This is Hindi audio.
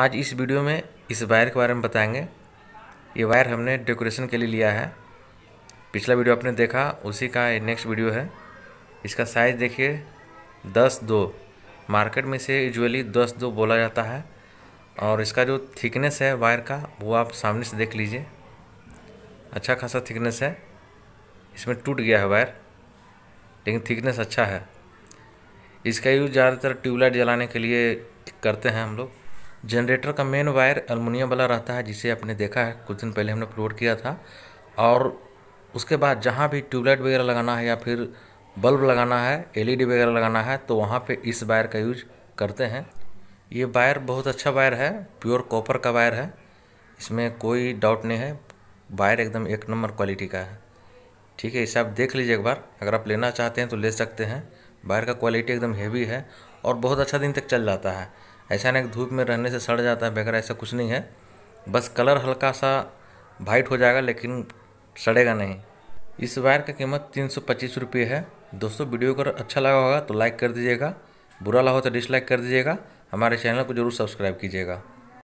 आज इस वीडियो में इस वायर के बारे में बताएंगे ये वायर हमने डेकोरेशन के लिए लिया है पिछला वीडियो आपने देखा उसी का नेक्स्ट वीडियो है इसका साइज़ देखिए दस दो मार्केट में से यूजली दस दो बोला जाता है और इसका जो थिकनेस है वायर का वो आप सामने से देख लीजिए अच्छा खासा थिकनेस है इसमें टूट गया है वायर लेकिन थिकनेस अच्छा है इसका यूज़ ज़्यादातर ट्यूबलाइट जलाने के लिए करते हैं हम लोग जनरेटर का मेन वायर अलमुनियम वाला रहता है जिसे आपने देखा है कुछ दिन पहले हमने अपलोड किया था और उसके बाद जहाँ भी ट्यूबलाइट वगैरह लगाना है या फिर बल्ब लगाना है एलईडी वगैरह लगाना है तो वहाँ पे इस वायर का यूज करते हैं ये वायर बहुत अच्छा वायर है प्योर कॉपर का वायर है इसमें कोई डाउट नहीं है वायर एकदम एक नंबर क्वालिटी का है ठीक है इसे आप देख लीजिए एक बार अगर आप लेना चाहते हैं तो ले सकते हैं वायर का क्वालिटी एकदम हेवी है और बहुत अच्छा दिन तक चल जाता है ऐसा नहीं धूप में रहने से सड़ जाता है बगैर ऐसा कुछ नहीं है बस कलर हल्का सा वाइट हो जाएगा लेकिन सड़ेगा नहीं इस वायर का कीमत तीन सौ पच्चीस रुपये है दोस्तों वीडियो अगर अच्छा लगा होगा तो लाइक कर दीजिएगा बुरा लगा हो तो डिसलाइक कर दीजिएगा हमारे चैनल को जरूर सब्सक्राइब कीजिएगा